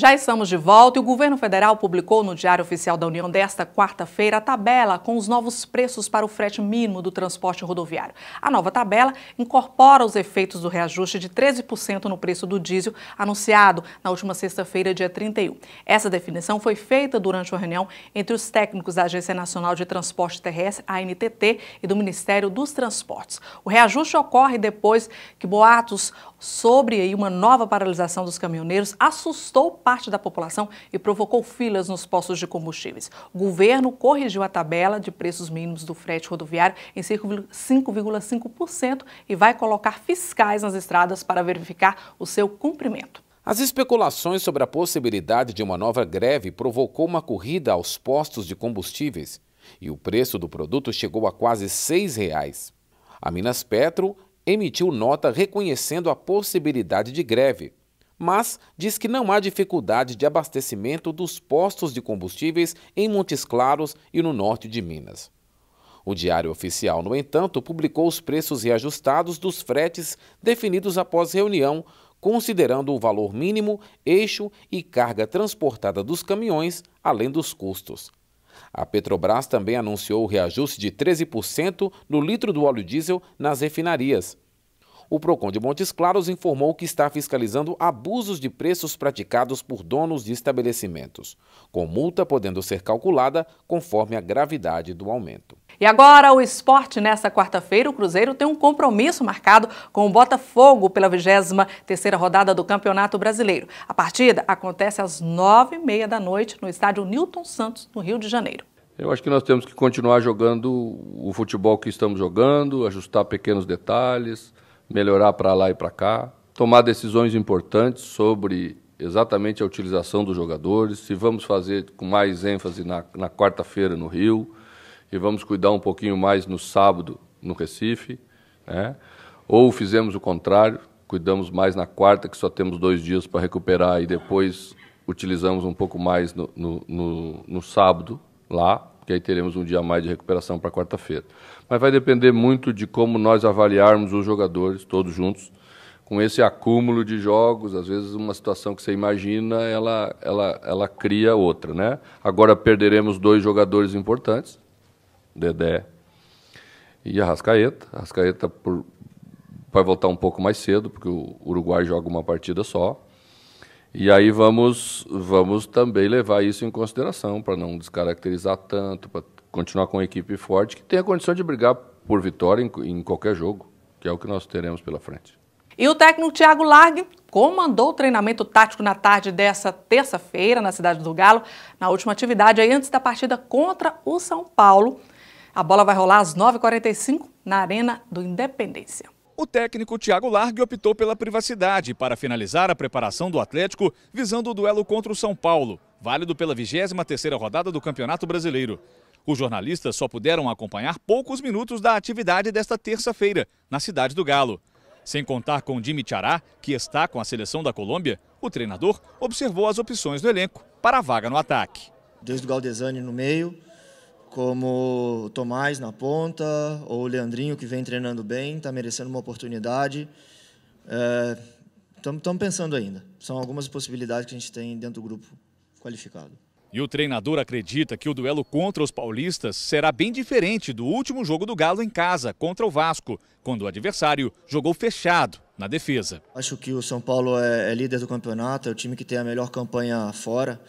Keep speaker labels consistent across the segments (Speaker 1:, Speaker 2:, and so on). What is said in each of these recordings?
Speaker 1: Já estamos de volta e o governo federal publicou no Diário Oficial da União desta quarta-feira a tabela com os novos preços para o frete mínimo do transporte rodoviário. A nova tabela incorpora os efeitos do reajuste de 13% no preço do diesel anunciado na última sexta-feira, dia 31. Essa definição foi feita durante uma reunião entre os técnicos da Agência Nacional de Transporte Terrestre, ANTT, e do Ministério dos Transportes. O reajuste ocorre depois que boatos sobre uma nova paralisação dos caminhoneiros assustou parte da população e provocou filas nos postos de combustíveis. O governo corrigiu a tabela de preços mínimos do frete rodoviário em 5,5% e vai colocar fiscais nas estradas para verificar o seu cumprimento.
Speaker 2: As especulações sobre a possibilidade de uma nova greve provocou uma corrida aos postos de combustíveis e o preço do produto chegou a quase R$ 6,00. A Minas Petro emitiu nota reconhecendo a possibilidade de greve, mas diz que não há dificuldade de abastecimento dos postos de combustíveis em Montes Claros e no norte de Minas. O Diário Oficial, no entanto, publicou os preços reajustados dos fretes definidos após reunião, considerando o valor mínimo, eixo e carga transportada dos caminhões, além dos custos. A Petrobras também anunciou o reajuste de 13% no litro do óleo diesel nas refinarias o PROCON de Montes Claros informou que está fiscalizando abusos de preços praticados por donos de estabelecimentos, com multa podendo ser calculada conforme a gravidade do aumento.
Speaker 1: E agora o esporte. Nessa quarta-feira, o Cruzeiro tem um compromisso marcado com o Botafogo pela 23ª rodada do Campeonato Brasileiro. A partida acontece às 9h30 da noite no estádio Newton Santos, no Rio de Janeiro.
Speaker 3: Eu acho que nós temos que continuar jogando o futebol que estamos jogando, ajustar pequenos detalhes, melhorar para lá e para cá, tomar decisões importantes sobre exatamente a utilização dos jogadores, se vamos fazer com mais ênfase na, na quarta-feira no Rio, e vamos cuidar um pouquinho mais no sábado no Recife, né? ou fizemos o contrário, cuidamos mais na quarta, que só temos dois dias para recuperar, e depois utilizamos um pouco mais no, no, no, no sábado lá porque aí teremos um dia mais de recuperação para quarta-feira. Mas vai depender muito de como nós avaliarmos os jogadores, todos juntos, com esse acúmulo de jogos, às vezes uma situação que você imagina, ela, ela, ela cria outra, né? Agora perderemos dois jogadores importantes, Dedé e Arrascaeta. Arrascaeta por, vai voltar um pouco mais cedo, porque o Uruguai joga uma partida só. E aí vamos, vamos também levar isso em consideração para não descaracterizar tanto, para continuar com uma equipe forte que tem a condição de brigar por vitória em, em qualquer jogo, que é o que nós teremos pela frente.
Speaker 1: E o técnico Thiago Largue comandou o treinamento tático na tarde dessa terça-feira na cidade do Galo, na última atividade aí antes da partida contra o São Paulo. A bola vai rolar às 9h45 na Arena do Independência.
Speaker 4: O técnico Thiago Largue optou pela privacidade para finalizar a preparação do Atlético visando o duelo contra o São Paulo, válido pela 23ª rodada do Campeonato Brasileiro. Os jornalistas só puderam acompanhar poucos minutos da atividade desta terça-feira, na cidade do Galo. Sem contar com Jimmy Chará, que está com a seleção da Colômbia, o treinador observou as opções do elenco para a vaga
Speaker 5: no ataque. Desde o Galdesani no meio, como Tomás na ponta, ou o Leandrinho, que vem treinando bem, está merecendo uma oportunidade. Estamos é, pensando ainda. São algumas possibilidades que a gente tem dentro do grupo qualificado.
Speaker 4: E o treinador acredita que o duelo contra os paulistas será bem diferente do último jogo do Galo em casa, contra o Vasco, quando o adversário jogou fechado na defesa.
Speaker 5: Acho que o São Paulo é, é líder do campeonato, é o time que tem a melhor campanha fora.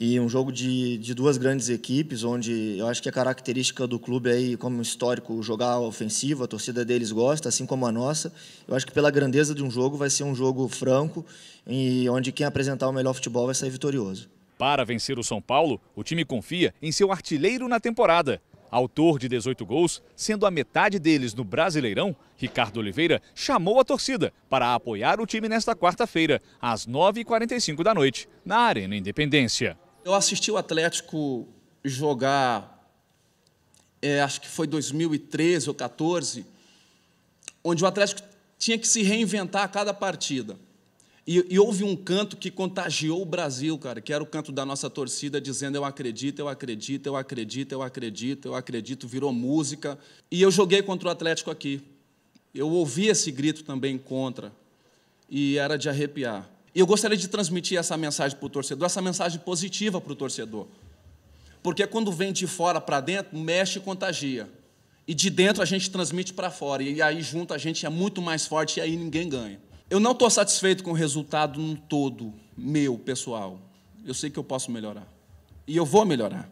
Speaker 5: E um jogo de, de duas grandes equipes, onde eu acho que a característica do clube aí, como histórico, jogar ofensivo, a torcida deles gosta, assim como a nossa. Eu acho que pela grandeza de um jogo vai ser um jogo franco e onde quem apresentar o melhor futebol vai sair vitorioso.
Speaker 4: Para vencer o São Paulo, o time confia em seu artilheiro na temporada. Autor de 18 gols, sendo a metade deles no Brasileirão, Ricardo Oliveira chamou a torcida para apoiar o time nesta quarta-feira, às 9h45 da noite, na Arena Independência.
Speaker 6: Eu assisti o Atlético jogar, é, acho que foi 2013 ou 14, onde o Atlético tinha que se reinventar a cada partida. E, e, houve um canto que contagiou o Brasil, cara, que era o canto da nossa torcida dizendo eu acredito, eu acredito, eu acredito, eu acredito, eu acredito, virou música. E eu joguei contra o Atlético aqui. Eu ouvi esse grito também contra. E era de arrepiar. E eu gostaria de transmitir essa mensagem para o torcedor, essa mensagem positiva para o torcedor. Porque quando vem de fora para dentro, mexe e contagia. E de dentro a gente transmite para fora. E aí junto a gente é muito mais forte e aí ninguém ganha. Eu não estou satisfeito com o resultado no todo meu, pessoal. Eu sei que eu posso melhorar. E eu vou melhorar.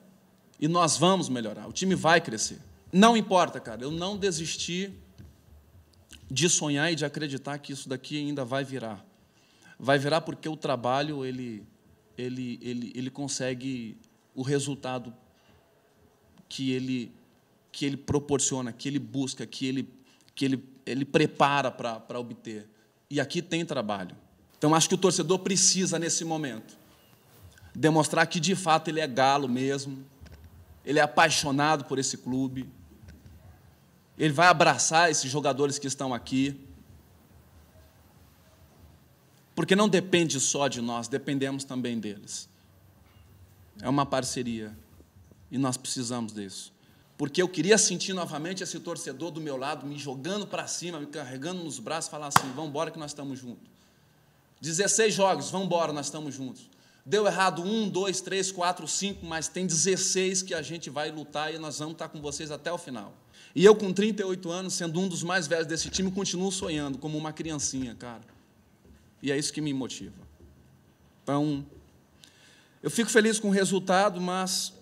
Speaker 6: E nós vamos melhorar. O time vai crescer. Não importa, cara. Eu não desisti de sonhar e de acreditar que isso daqui ainda vai virar vai virar porque o trabalho ele, ele, ele, ele consegue o resultado que ele, que ele proporciona, que ele busca, que ele, que ele, ele prepara para obter. E aqui tem trabalho. Então, acho que o torcedor precisa, nesse momento, demonstrar que, de fato, ele é galo mesmo, ele é apaixonado por esse clube, ele vai abraçar esses jogadores que estão aqui, porque não depende só de nós, dependemos também deles. É uma parceria. E nós precisamos disso. Porque eu queria sentir novamente esse torcedor do meu lado me jogando para cima, me carregando nos braços, falar assim: vamos embora que nós estamos juntos. 16 jogos, vamos embora, nós estamos juntos. Deu errado um, dois, três, quatro, cinco, mas tem 16 que a gente vai lutar e nós vamos estar com vocês até o final. E eu, com 38 anos, sendo um dos mais velhos desse time, continuo sonhando como uma criancinha, cara. E é isso que me motiva. Então, eu fico feliz com o resultado, mas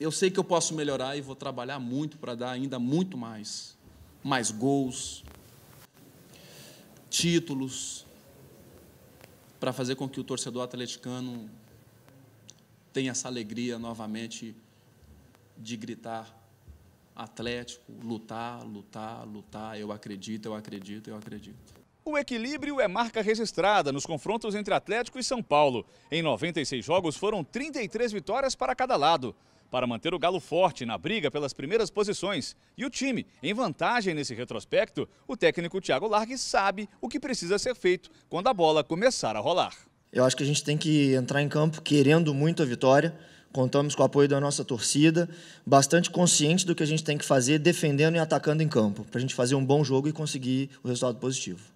Speaker 6: eu sei que eu posso melhorar e vou trabalhar muito para dar ainda muito mais. Mais gols, títulos, para fazer com que o torcedor atleticano tenha essa alegria novamente de gritar Atlético,
Speaker 4: lutar, lutar, lutar, eu acredito, eu acredito, eu acredito. O equilíbrio é marca registrada nos confrontos entre Atlético e São Paulo. Em 96 jogos foram 33 vitórias para cada lado. Para manter o Galo forte na briga pelas primeiras posições e o time em vantagem nesse retrospecto, o técnico Thiago Largue sabe o que precisa ser feito quando a bola começar a rolar.
Speaker 5: Eu acho que a gente tem que entrar em campo querendo muito a vitória, contamos com o apoio da nossa torcida, bastante consciente do que a gente tem que fazer defendendo e atacando em campo, para a gente fazer um bom jogo e conseguir o resultado positivo.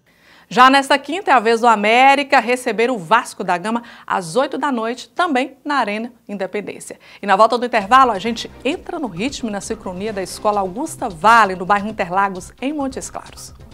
Speaker 1: Já nesta quinta é a vez do América receber o Vasco da Gama às 8 da noite, também na Arena Independência. E na volta do intervalo, a gente entra no ritmo e na sincronia da Escola Augusta Vale, no bairro Interlagos, em Montes Claros.